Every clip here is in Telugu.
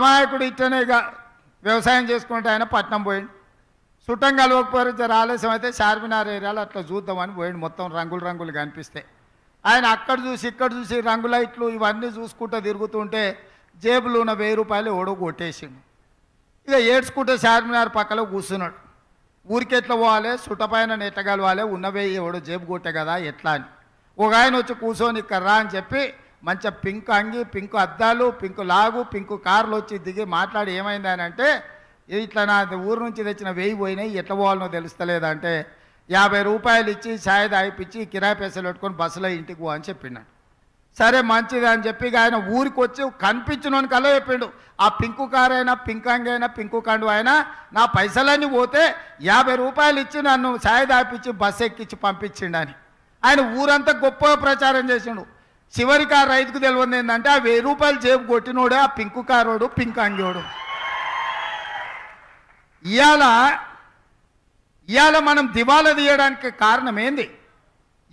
అమాయకుడు ఇట్టనే ఇక వ్యవసాయం చేసుకుంటే ఆయన పట్నం పోయిండు చుట్టం కలవకపోతే ఆలస్యం అయితే చార్మినార్ ఏరియాలో అట్లా చూద్దామని పోయిండు మొత్తం రంగులు రంగులు కనిపిస్తాయి ఆయన అక్కడ చూసి ఇక్కడ చూసి రంగు లైట్లు ఇవన్నీ చూసుకుంటూ తిరుగుతుంటే జేబులో ఉన్న వెయ్యి రూపాయలు ఓడో కొట్టేసిండు ఇక ఏడ్చుకుంటే చార్మినార్ పక్కలో కూర్చున్నాడు ఊరికి ఎట్లా పోవాలి చుట్టపైన నెట్టగలవాలి ఉన్నవే ఎవడో జేబు కొట్టే కదా ఎట్లా అని ఒక ఆయన వచ్చి కూర్చొని ఇక్కడ రా అని చెప్పి మంచిగా పింక్ అంగి పింక్ అద్దాలు పింక్ లాగు పింక్ కార్లు వచ్చి దిగి మాట్లాడి అని అంటే ఇట్లా నా ఊరు నుంచి తెచ్చిన వెయ్యి పోయినాయి ఎట్ల పోవాలనో తెలుస్తలేదంటే యాభై రూపాయలు ఇచ్చి ఛాయ్ దాయిపించి కిరాయి పైసలు పెట్టుకొని బస్సులో ఇంటికి పో అని చెప్పిండు సరే మంచిది అని చెప్పి ఆయన ఊరికి వచ్చి కనిపించినోని కల చెప్పిండు ఆ పింకు కారు అయినా అంగి అయినా పింకు కండు అయినా నా పైసలన్నీ పోతే యాభై రూపాయలు ఇచ్చి నన్ను ఛాయ్ దాపించి బస్సు ఎక్కించి పంపించిండు ఆయన ఊరంతా గొప్ప ప్రచారం చేసిండు చివరికి ఆ రైతుకు తెలియదు ఏంటంటే ఆ వెయ్యి రూపాయలు జేబు కొట్టినోడే ఆ పింకు కారోడు పింక్ అంజోడు ఇవాళ ఇవాళ మనం దివాలా తీయడానికి కారణం ఏంది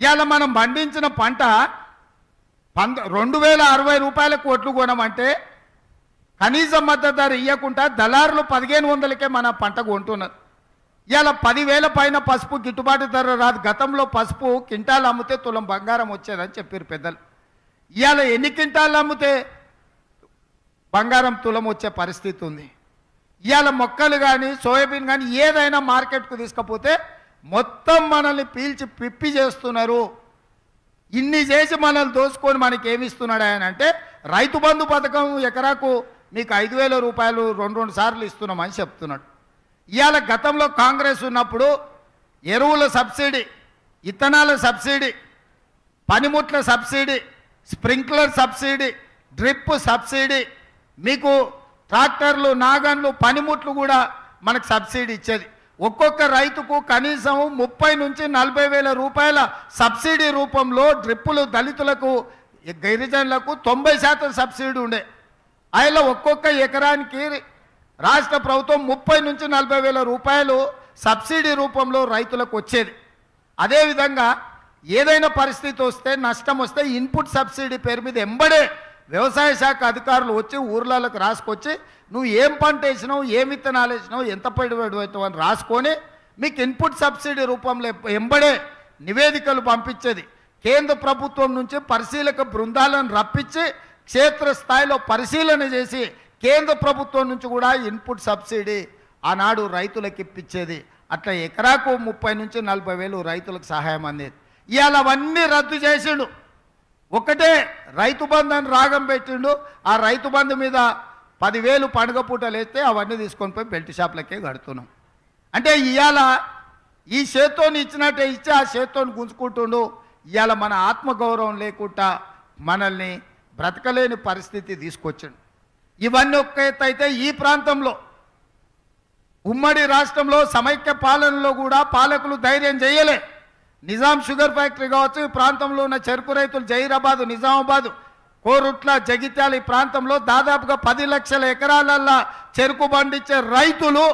ఇవాళ మనం పండించిన పంట పంద రెండు వేల అరవై రూపాయల కోట్లు కొనమంటే కనీస మద్దతు ధర ఇవ్వకుండా దళారులు పదిహేను వందలకే మన పంట కొంటున్నారు ఇవాళ పదివేల పైన పసుపు గిట్టుబాటు ధర రాదు గతంలో పసుపు కింటాలు అమ్మితే తులం బంగారం వచ్చేదని చెప్పారు పెద్దలు ఇవాళ ఎన్ని క్వింటాళ్ళు అమ్మితే బంగారం తులం వచ్చే పరిస్థితి ఉంది ఇవాళ మొక్కలు కానీ సోయాబీన్ కానీ ఏదైనా మార్కెట్కు తీసుకపోతే మొత్తం మనల్ని పీల్చి పిప్పి చేస్తున్నారు ఇన్ని చేసి మనల్ని దోసుకొని మనకి ఏమిస్తున్నాడు ఆయన అంటే రైతు బంధు పథకం ఎకరాకు మీకు ఐదు వేల రూపాయలు రెండు రెండు సార్లు ఇస్తున్నామని చెప్తున్నాడు ఇవాళ గతంలో కాంగ్రెస్ ఉన్నప్పుడు ఎరువుల సబ్సిడీ ఇత్తనాల సబ్సిడీ పనిముట్ల subsidy sprinkler subsidy drip subsidy మీకు ట్రాక్టర్లు నాగన్లు పనిముట్లు కూడా మనకు సబ్సిడీ ఇచ్చేది ఒక్కొక్క రైతుకు కనీసం ముప్పై నుంచి నలభై వేల రూపాయల సబ్సిడీ రూపంలో డ్రిప్పులు దళితులకు గిరిజనులకు తొంభై శాతం సబ్సిడీ ఉండే అయిన ఒక్కొక్క ఎకరానికి రాష్ట్ర ప్రభుత్వం ముప్పై నుంచి నలభై వేల రూపాయలు సబ్సిడీ రూపంలో రైతులకు వచ్చేది అదేవిధంగా ఏదైనా పరిస్థితి వస్తే నష్టం వస్తే ఇన్పుట్ సబ్సిడీ పేరు మీద ఎంబడే వ్యవసాయ శాఖ అధికారులు వచ్చి ఊర్లలోకి రాసుకొచ్చి నువ్వు ఏం పంట వేసినావు ఏం విత్తనాలు వేసినావు ఎంత పెట్టుబడి అవుతావు అని రాసుకొని మీకు ఇన్పుట్ సబ్సిడీ రూపంలో ఎంబడే నివేదికలు పంపించేది కేంద్ర ప్రభుత్వం నుంచి పరిశీలక బృందాలను రప్పించి క్షేత్రస్థాయిలో పరిశీలన చేసి కేంద్ర ప్రభుత్వం నుంచి కూడా ఇన్పుట్ సబ్సిడీ ఆనాడు రైతులకు ఇప్పించేది అట్లా ఎకరాకు ముప్పై నుంచి నలభై వేలు రైతులకు సహాయం అందేది ఇవాళ అవన్నీ రద్దు చేసిండు ఒకటే రైతు బంధు అని రాగం పెట్టిండు ఆ రైతు బంధు మీద పదివేలు పండుగ పూటలు వేస్తే అవన్నీ తీసుకొని పోయి బెల్ట్ షాప్లకే కడుతున్నాం అంటే ఇవాళ ఈ చేత్తోని ఇచ్చినట్టే ఇచ్చి ఆ చేత్తోని గుంజుకుంటుండు ఇవాళ మన ఆత్మగౌరవం లేకుండా మనల్ని బ్రతకలేని పరిస్థితి తీసుకొచ్చిండు ఇవన్నీ ఒక్క అయితే ఈ ప్రాంతంలో ఉమ్మడి రాష్ట్రంలో సమైక్య పాలనలో కూడా పాలకులు ధైర్యం చేయలే నిజాం షుగర్ ఫ్యాక్టరీ కావచ్చు ఈ ప్రాంతంలో ఉన్న చెరుకు రైతులు జహీరాబాదు నిజామాబాదు కోరుట్ల జగిత్యాల ఈ ప్రాంతంలో దాదాపుగా పది లక్షల ఎకరాలల్లా చెరుకు పండించే రైతులు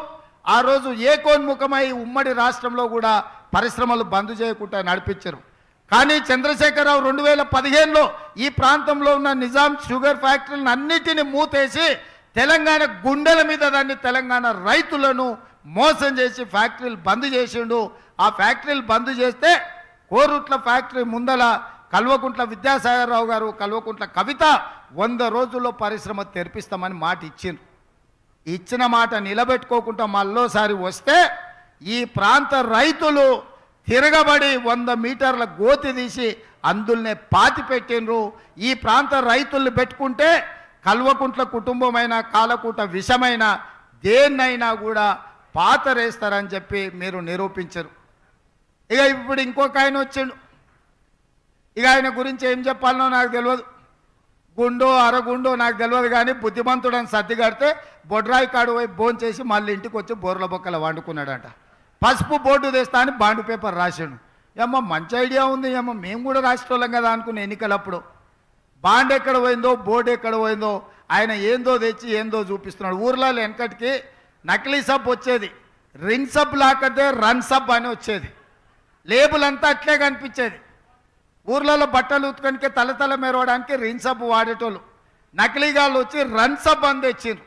ఆ రోజు ఏకోన్ముఖమై ఉమ్మడి రాష్ట్రంలో కూడా పరిశ్రమలు బంద్ చేయకుండా నడిపించారు కానీ చంద్రశేఖరరావు రెండు వేల పదిహేనులో ఈ ప్రాంతంలో ఉన్న నిజాం షుగర్ ఫ్యాక్టరీలను అన్నిటినీ మూతేసి తెలంగాణ గుండెల మీద దాన్ని తెలంగాణ రైతులను మోసం చేసి ఫ్యాక్టరీలు బంద్ చేసిండు ఆ ఫ్యాక్టరీలు బంద్ చేస్తే కోరుట్ల ఫ్యాక్టరీ ముందల కల్వకుంట్ల విద్యాసాగరరావు గారు కల్వకుంట్ల కవిత వంద రోజుల్లో పరిశ్రమ తెరిపిస్తామని మాట ఇచ్చిండ్రు ఇచ్చిన మాట నిలబెట్టుకోకుండా మళ్ళోసారి వస్తే ఈ ప్రాంత రైతులు తిరగబడి వంద మీటర్ల గోతి తీసి అందుల్నే పాతి పెట్టినరు ఈ ప్రాంత రైతుల్ని పెట్టుకుంటే కల్వకుంట్ల కుటుంబమైన కాలకూట విషమైన దేన్నైనా కూడా పాతరేస్తారని చెప్పి మీరు నిరూపించరు ఇక ఇప్పుడు ఇంకొక ఆయన వచ్చాడు ఇక ఆయన గురించి ఏం చెప్పాలనో నాకు తెలియదు గుండో అరగుండో నాకు తెలియదు కానీ బుద్ధిమంతుడని సర్ది కడితే బొడ్రాయి కాడు పోయి బోన్ చేసి మళ్ళీ ఇంటికి వచ్చి బోర్ల బొక్కలు వండుకున్నాడంట పసుపు బోర్డు తెస్తా అని బాండ్ పేపర్ రాశాడు ఏమో మంచి ఐడియా ఉంది ఏమో మేము కూడా రాసేటోళ్ళం కదా అనుకున్న ఎన్నికలప్పుడు బాండ్ ఎక్కడ పోయిందో బోర్డు ఎక్కడ పోయిందో ఆయన ఏందో తెచ్చి ఏందో చూపిస్తున్నాడు ఊర్లో వెనకటికి నకిలీ సబ్ వచ్చేది రిన్ సబ్ లాకతే రన్ సబ్ అని వచ్చేది లేబుల్ అంతా అట్లే కనిపించేది ఊర్లలో బట్టలు ఉతుకనికే తలతల మెరవడానికి రిన్సబ్ సబ్బు వాడేటోళ్ళు నకిలీగాళ్ళు వచ్చి రన్ అని తెచ్చిండ్రు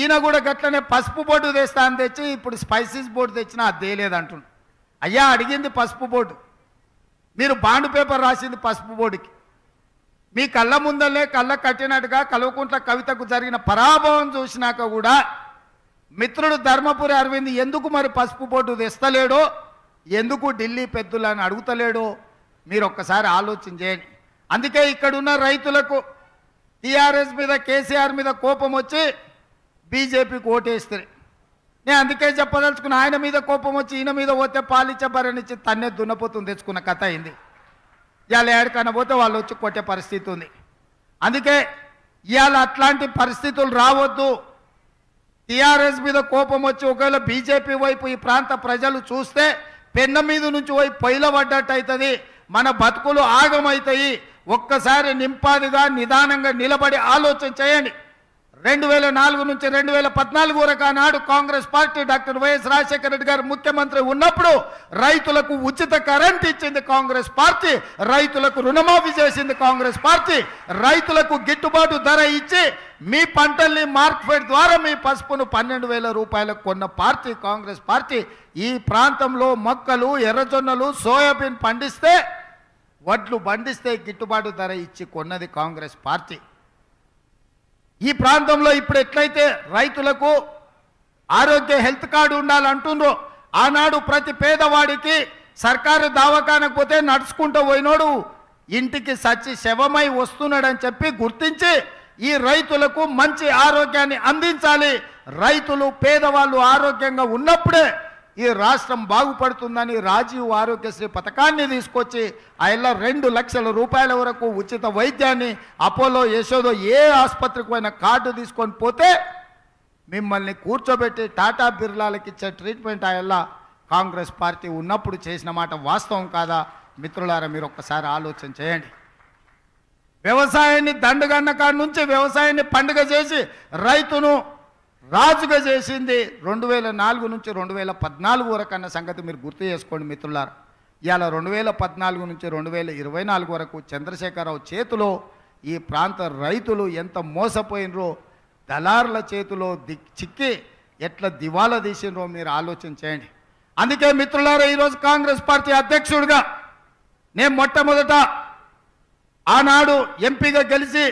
ఈయన కూడా గట్లనే పసుపు బోర్డు తెస్తా అని తెచ్చి ఇప్పుడు స్పైసీస్ బోర్డు తెచ్చినా అది తేలేదంటుండు అయ్యా అడిగింది పసుపు బోర్డు మీరు బాండ్ పేపర్ రాసింది పసుపు బోర్డుకి మీ కళ్ళ ముందలే కళ్ళ కట్టినట్టుగా కలువకుంట్ల కవితకు జరిగిన పరాభవం చూసినాక కూడా మిత్రుడు ధర్మపురి అరవింద్ ఎందుకు మరి పసుపు బోర్డు తెస్తలేడో ఎందుకు ఢిల్లీ పెద్దలను అడుగుతలేడు మీరు ఒక్కసారి ఆలోచన చేయండి అందుకే ఇక్కడున్న రైతులకు టీఆర్ఎస్ మీద కేసీఆర్ మీద కోపం వచ్చి బీజేపీకి ఓటేస్తుంది నేను అందుకే చెప్పదలుచుకున్న ఆయన మీద కోపం వచ్చి ఈయన మీద పోతే పాలిచ్చే భరణించి తన్నే దున్నపోతుంది తెచ్చుకున్న కథ అయింది ఇవాళ ఏడకన్నా పోతే వాళ్ళు వచ్చి కొట్టే పరిస్థితి ఉంది అందుకే ఇవాళ అట్లాంటి పరిస్థితులు రావద్దు టీఆర్ఎస్ మీద కోపం వచ్చి ఒకవేళ బీజేపీ వైపు ఈ ప్రాంత ప్రజలు చూస్తే పెన్న మీద నుంచి పోయి పొయ్యిల పడ్డట్టు అవుతుంది మన బతుకులు ఆగమవుతాయి ఒక్కసారి నింపాదిగా నిదానంగా నిలబడి ఆలోచన చేయండి రెండు వేల నాలుగు నుంచి రెండు వేల పద్నాలుగు వరకు ఆనాడు Congress party doctor YS Rajasekhara Reddy గారు ముఖ్యమంత్రి ఉన్నప్పుడు రైతులకు ఉచిత కరెంట్ ఇచ్చింది కాంగ్రెస్ పార్టీ రైతులకు రుణమాఫీ చేసింది కాంగ్రెస్ పార్టీ రైతులకు గిట్టుబాటు ధర ఇచ్చి మీ పంటల్ని మార్క్ఫెడ్ ద్వారా మీ పసుపును పన్నెండు వేల రూపాయలకు కొన్న పార్టీ కాంగ్రెస్ పార్టీ ఈ ప్రాంతంలో మొక్కలు ఎర్రజొన్నలు సోయాబీన్ పండిస్తే వడ్లు పండిస్తే గిట్టుబాటు ధర ఇచ్చి కొన్నది కాంగ్రెస్ పార్టీ ఈ ప్రాంతంలో ఇప్పుడు ఎట్లయితే రైతులకు ఆరోగ్య హెల్త్ కార్డు ఉండాలంటుండ్రో ఆనాడు ప్రతి పేదవాడికి సర్కారు దావకానకు పోతే నడుచుకుంటూ పోయినోడు ఇంటికి సచ్చి శవమై వస్తున్నాడని చెప్పి గుర్తించి ఈ రైతులకు మంచి ఆరోగ్యాన్ని అందించాలి రైతులు పేదవాళ్ళు ఆరోగ్యంగా ఉన్నప్పుడే ఈ రాష్ట్రం బాగుపడుతుందని రాజీవ్ ఆరోగ్యశ్రీ పథకాన్ని తీసుకొచ్చి ఆయన రెండు లక్షల రూపాయల వరకు ఉచిత వైద్యాన్ని అపోలో యశోదో ఏ ఆసుపత్రికి పోయినా కార్డు తీసుకొని పోతే మిమ్మల్ని కూర్చోబెట్టి టాటా బిర్లాలకు ఇచ్చే ట్రీట్మెంట్ ఆయన కాంగ్రెస్ పార్టీ ఉన్నప్పుడు చేసిన మాట వాస్తవం కాదా మిత్రులారా మీరు ఒక్కసారి ఆలోచన చేయండి వ్యవసాయాన్ని దండగన్న కాడి నుంచి వ్యవసాయాన్ని పండుగ చేసి రైతును రాజుగా చేసింది రెండు వేల నాలుగు నుంచి రెండు వేల పద్నాలుగు వరకు అన్న సంగతి మీరు గుర్తు చేసుకోండి మిత్రులారు ఇవాళ రెండు వేల పద్నాలుగు నుంచి రెండు వేల ఇరవై నాలుగు వరకు చంద్రశేఖరరావు చేతిలో ఈ ప్రాంత రైతులు ఎంత మోసపోయినరో దళారుల చేతిలో ది చిక్కి ఎట్లా దివాలా తీసినరో మీరు ఆలోచన చేయండి అందుకే మిత్రులారు ఈరోజు కాంగ్రెస్ పార్టీ అధ్యక్షుడిగా నేను మొట్టమొదట ఆనాడు ఎంపీగా గెలిచి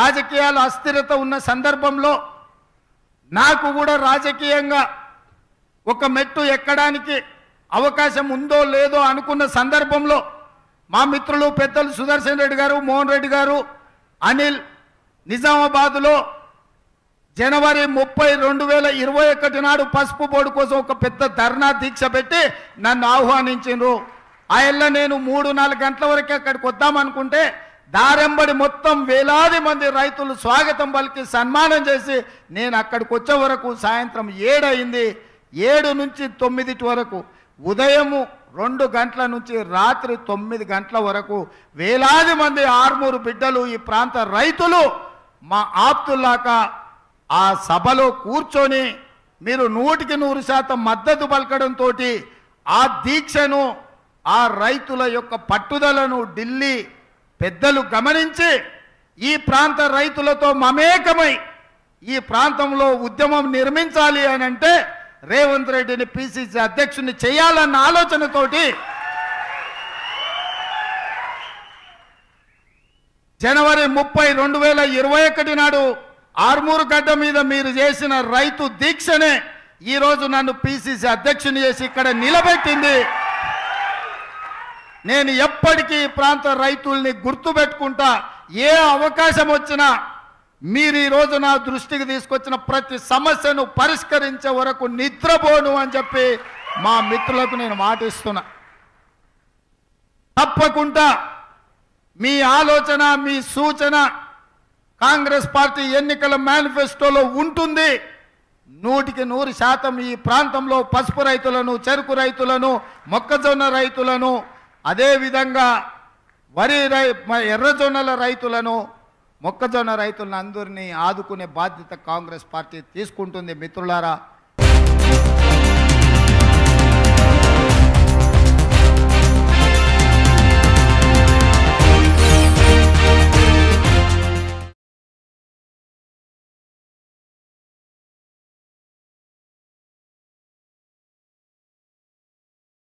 రాజకీయాల అస్థిరత ఉన్న సందర్భంలో నాకు కూడా రాజకీయంగా ఒక మెట్టు ఎక్కడానికి అవకాశం ఉందో లేదో అనుకున్న సందర్భంలో మా మిత్రులు పెద్దలు సుదర్శన్ రెడ్డి గారు మోహన్ రెడ్డి గారు అనిల్ నిజామాబాద్లో జనవరి ముప్పై రెండు వేల ఇరవై ఒకటి నాడు పసుపు బోర్డు కోసం ఒక పెద్ద ధర్నా దీక్ష పెట్టి నన్ను ఆహ్వానించు ఆయన నేను మూడు నాలుగు గంటల వరకు అక్కడికి వద్దామనుకుంటే దారెంబడి మొత్తం వేలాది మంది రైతులు స్వాగతం పలికి సన్మానం చేసి నేను అక్కడికి వచ్చే వరకు సాయంత్రం ఏడయింది ఏడు నుంచి తొమ్మిదిటి వరకు ఉదయము రెండు గంటల నుంచి రాత్రి తొమ్మిది గంటల వరకు వేలాది మంది ఆర్మూరు బిడ్డలు ఈ ప్రాంత రైతులు మా ఆప్తులాక ఆ సభలో కూర్చొని మీరు నూటికి నూరు శాతం మద్దతు పలకడంతో ఆ దీక్షను ఆ రైతుల యొక్క పట్టుదలను ఢిల్లీ పెద్దలు గమనించి ఈ ప్రాంత రైతులతో మమేకమై ఈ ప్రాంతంలో ఉద్యమం నిర్మించాలి అని అంటే రేవంత్ రెడ్డిని పిసిసి అధ్యక్షుని చేయాలన్న ఆలోచనతోటి జనవరి ముప్పై రెండు వేల ఇరవై ఒకటి నాడు ఆర్మూరు గడ్డ మీద మీరు చేసిన రైతు దీక్షనే ఈరోజు నన్ను పిసిసి అధ్యక్షుని చేసి ఇక్కడ నిలబెట్టింది నేను ఎప్పటికీ ఈ ప్రాంత రైతుల్ని గుర్తుపెట్టుకుంటా ఏ అవకాశం వచ్చినా మీరు ఈరోజు నా దృష్టికి తీసుకొచ్చిన ప్రతి సమస్యను పరిష్కరించే వరకు నిద్రపోను అని చెప్పి మా మిత్రులకు నేను మాటిస్తున్నా తప్పకుండా మీ ఆలోచన మీ సూచన కాంగ్రెస్ పార్టీ ఎన్నికల మేనిఫెస్టోలో ఉంటుంది నూటికి నూరు శాతం ఈ ప్రాంతంలో పసుపు రైతులను చెరుకు రైతులను మొక్కజొన్న రైతులను అదేవిధంగా వరి రై ఎర్రజొన్నల రైతులను మొక్కజొన్న రైతులను అందరినీ ఆదుకునే బాధ్యత కాంగ్రెస్ పార్టీ తీసుకుంటుంది మిత్రులారా